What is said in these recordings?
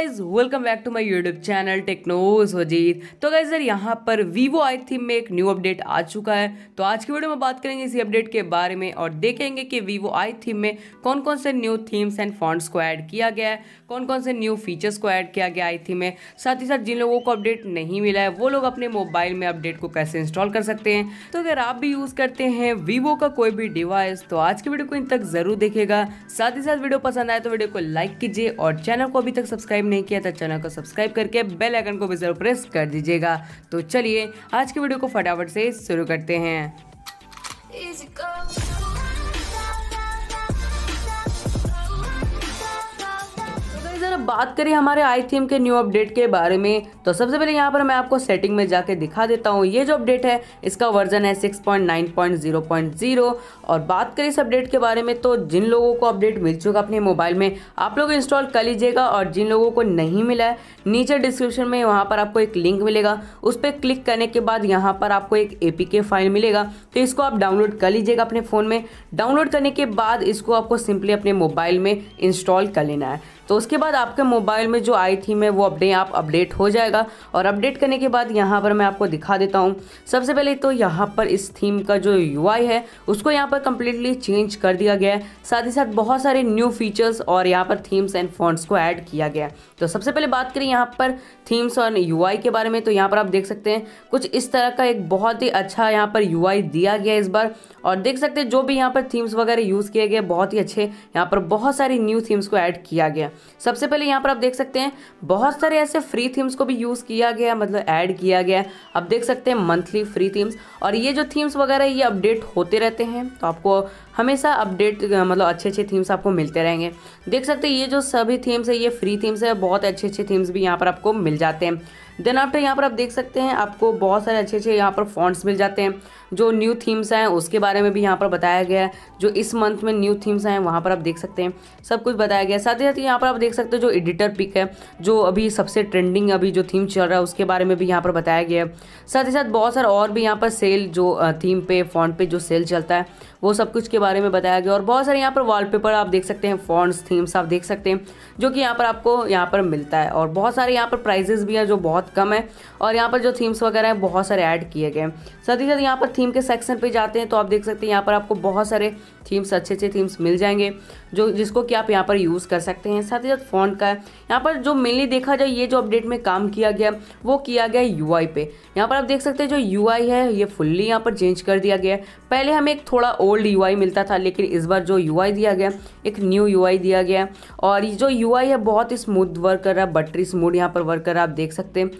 guys welcome back to my YouTube channel Technoz तो guys sir यहाँ पर Vivo आई theme में एक न्यू अपडेट आ चुका है तो आज की वीडियो में बात करेंगे इसी अपडेट के बारे में और देखेंगे कि वीवो आई थीम में कौन कौन से न्यू थीम्स एंड फॉन्ट्स को ऐड किया गया है कौन कौन से न्यू फीचर्स को ऐड किया गया आई थीम में साथ ही साथ जिन लोगों को अपडेट नहीं मिला है वो लोग अपने मोबाइल में अपडेट को कैसे इंस्टॉल कर सकते हैं तो अगर आप भी यूज़ करते हैं वीवो का कोई भी डिवाइस तो आज की वीडियो को इन तक ज़रूर देखेगा साथ ही साथ वीडियो पसंद आए तो वीडियो को लाइक कीजिए और चैनल को अभी तक सब्सक्राइब नहीं किया तो चैनल को सब्सक्राइब करके बेल आइकन को भी जरूर प्रेस कर दीजिएगा तो चलिए आज की वीडियो को फटाफट से शुरू करते हैं अब बात करें हमारे आई थीम के न्यू अपडेट के बारे में तो सबसे पहले यहाँ पर मैं आपको सेटिंग में जाके दिखा देता हूँ ये जो अपडेट है इसका वर्जन है 6.9.0.0 और बात करें इस अपडेट के बारे में तो जिन लोगों को अपडेट मिल चुका अपने मोबाइल में आप लोग इंस्टॉल कर लीजिएगा और जिन लोगों को नहीं मिला है नीचे डिस्क्रिप्शन में वहाँ पर आपको एक लिंक मिलेगा उस पर क्लिक करने के बाद यहाँ पर आपको एक ए फाइल मिलेगा तो इसको आप डाउनलोड कर लीजिएगा अपने फ़ोन में डाउनलोड करने के बाद इसको आपको सिंपली अपने मोबाइल में इंस्टॉल कर लेना है तो उसके बाद आपके मोबाइल में जो आई थीम है वो अपडेट आप अपडेट हो जाएगा और अपडेट करने के बाद यहाँ पर मैं आपको दिखा देता हूँ सबसे पहले तो यहाँ पर इस थीम का जो यू है उसको यहाँ पर कम्प्लीटली चेंज कर दिया गया है साथ ही साथ बहुत सारे न्यू फीचर्स और यहाँ पर थीम्स एंड फॉन्ट्स को ऐड किया गया है तो सबसे पहले बात करें यहाँ पर थीम्स और यू के बारे में तो यहाँ पर आप देख सकते हैं कुछ इस तरह का एक बहुत ही अच्छा यहाँ पर यू दिया गया इस बार और देख सकते हैं जो भी यहाँ पर थीम्स वगैरह यूज़ किए गए बहुत ही अच्छे यहाँ पर बहुत सारी न्यू थीम्स को ऐड किया गया सबसे पहले यहाँ पर आप देख सकते हैं बहुत सारे ऐसे फ्री थीम्स को भी यूज़ किया गया मतलब ऐड किया गया आप देख सकते हैं मंथली फ्री थीम्स और ये जो थीम्स वगैरह ये अपडेट होते रहते हैं तो आपको हमेशा अपडेट मतलब अच्छे अच्छे थीम्स आपको मिलते रहेंगे देख सकते हैं ये जो सभी थीम्स है ये फ्री थीम्स है बहुत अच्छे अच्छे थीम्स भी यहाँ पर आपको मिल जाते हैं देन आफ्टर यहाँ पर आप देख सकते हैं आपको बहुत सारे अच्छे अच्छे यहाँ पर फॉन्ट्स मिल जाते हैं जो न्यू थीम्स हैं उसके बारे में भी यहाँ पर बताया गया है जो इस मंथ में न्यू थीम्स हैं वहाँ पर आप देख सकते हैं सब कुछ बताया गया है साथ ही साथ यहाँ पर आप देख सकते हो जो एडिटर पिक है जो अभी सबसे ट्रेंडिंग अभी जो थीम चल रहा है उसके बारे में भी यहाँ पर बताया गया है साथ ही साथ बहुत सारे और भी यहाँ पर सेल जो थीम पे फॉन्ट पे जो सेल चलता है वो सब कुछ के बारे बारे में बताया गया और बहुत सारे यहाँ पर वॉलपेपर आप देख सकते हैं फॉन्ट्स थीम्स आप देख सकते हैं जो कि यहाँ पर आपको यहाँ पर मिलता है और बहुत सारे यहाँ पर प्राइजेज़ भी हैं जो बहुत कम है और यहाँ पर जो थीम्स वगैरह हैं बहुत सारे ऐड किए गए हैं साथ ही साथ यहाँ पर थीम के सेक्शन पर जाते हैं तो आप देख सकते हैं यहाँ पर आपको बहुत सारे थीम्स अच्छे अच्छे थीम्स मिल जाएंगे जो जिसको कि आप यहाँ पर यूज़ कर सकते हैं साथ ही साथ फॉन्ट का यहाँ पर जो मेनली देखा जाए ये जो अपडेट में काम किया गया वो किया गया यू पे यहाँ पर आप देख सकते हैं जो यू है ये फुल्ली यहाँ पर चेंज कर दिया गया है पहले हमें एक थोड़ा ओल्ड यू मिलता था लेकिन इस बार जो यू दिया गया एक न्यू यू दिया गया और जो यू है बहुत ही स्मूथ वर्क कर रहा है बटरी स्मूथ यहाँ पर वर्क कर रहा है आप देख सकते हैं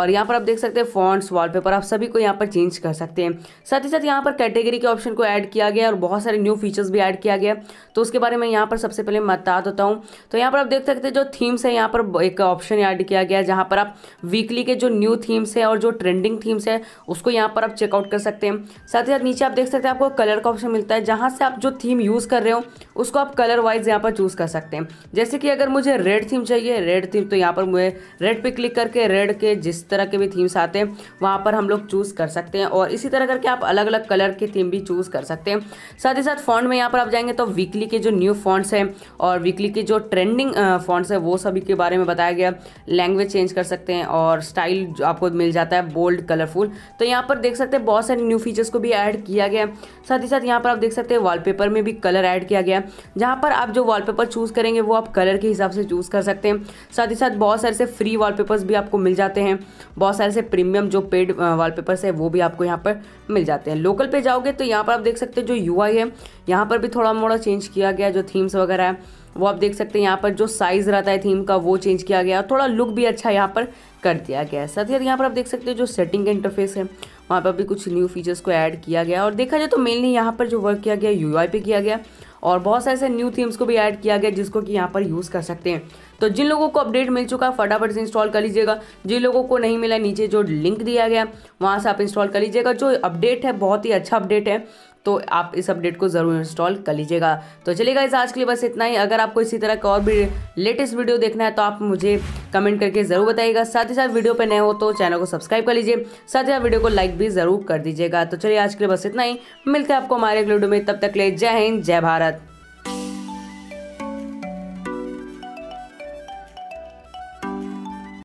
और यहाँ पर आप देख सकते हैं फॉन्ट्स वॉलपेपर आप सभी को यहाँ पर चेंज कर सकते हैं साथ ही साथ यहाँ पर कैटेगरी के ऑप्शन को ऐड किया गया और बहुत सारे न्यू फीचर फीचर्स भी ऐड किया गया तो उसके बारे में यहाँ पर सबसे पहले बता देता हूँ तो यहाँ पर आप देख सकते हैं जो थीम्स है यहाँ पर एक ऑप्शन ऐड किया गया जहाँ पर आप वीकली के जो न्यू थीम्स है और जो ट्रेंडिंग थीम्स है उसको यहाँ पर आप चेकआउट कर सकते हैं साथ ही साथ नीचे आप देख सकते हैं आपको कलर का ऑप्शन मिलता है जहाँ से आप जो थीम यूज़ कर रहे हो उसको आप कलर वाइज यहाँ पर चूज़ कर सकते हैं जैसे कि अगर मुझे रेड थीम चाहिए रेड थीम तो यहाँ पर मुझे रेड पे क्लिक करके रेड के जिस तरह के भी थीम्स आते हैं वहाँ पर हम लोग चूज़ कर सकते हैं और इसी तरह करके आप अलग अलग कलर की थीम भी चूज़ कर सकते हैं साथ ही साथ फॉन्ट में यहाँ पर आप जाएंगे तो वीकली के जो न्यू फॉन्ट्स हैं और वीकली के जो ट्रेंडिंग फॉन्ट्स हैं वो सभी के बारे में बताया गया लैंग्वेज चेंज कर सकते हैं और स्टाइल आपको मिल जाता है बोल्ड कलरफुल तो यहाँ पर देख सकते हैं बहुत सारे न्यू फीचर्स को भी ऐड किया गया साथ ही साथ यहाँ पर आप देख सकते हैं वॉलपेपर में भी कलर ऐड किया गया जहाँ पर आप जो वॉलपेपर चूज़ करेंगे वो आप कलर के हिसाब से चूज़ कर सकते हैं साथ ही साथ बहुत सारे से फ्री वॉलपेपर्स भी आपको मिल जाते हैं बहुत सारे से प्रीमियम जो पेड वॉलपेपर्स है वो भी आपको यहाँ पर मिल जाते हैं लोकल पे जाओगे तो यहाँ पर आप देख सकते हैं जो यू है यहाँ पर भी थोड़ा मोड़ा चेंज किया गया जो थीम्स वगैरह है वो आप देख सकते हैं यहाँ पर जो साइज़ रहता है थीम का वो चेंज किया गया और थोड़ा लुक भी अच्छा यहाँ पर कर दिया गया है साथ ही साथ यहाँ पर आप देख सकते हैं जो सेटिंग का इंटरफेस है वहाँ पर भी कुछ न्यू फीचर्स को ऐड किया गया और देखा जाए तो मेनली यहाँ पर जो वर्क किया गया यू पे किया गया और बहुत सारे ऐसे न्यू थीम्स को भी ऐड किया गया जिसको कि यहाँ पर यूज़ कर सकते हैं तो जिन लोगों को अपडेट मिल चुका फटाफट से इंस्टॉल कर लीजिएगा जिन लोगों को नहीं मिला नीचे जो लिंक दिया गया वहाँ से आप इंस्टॉल कर लीजिएगा जो अपडेट है बहुत ही अच्छा अपडेट है तो आप इस अपडेट को ज़रूर इंस्टॉल कर लीजिएगा तो चलिएगा इस आज के लिए बस इतना ही अगर आपको इसी तरह का और भी लेटेस्ट वीडियो देखना है तो आप मुझे कमेंट करके ज़रूर बताइएगा साथ ही साथ वीडियो पर नए हो तो चैनल को सब्सक्राइब कर लीजिए साथ ही साथ वीडियो को लाइक भी ज़रूर कर दीजिएगा तो चलिए आज के लिए बस इतना ही मिलते हैं आपको हमारे वीडियो में तब तक ले जय हिंद जय भारत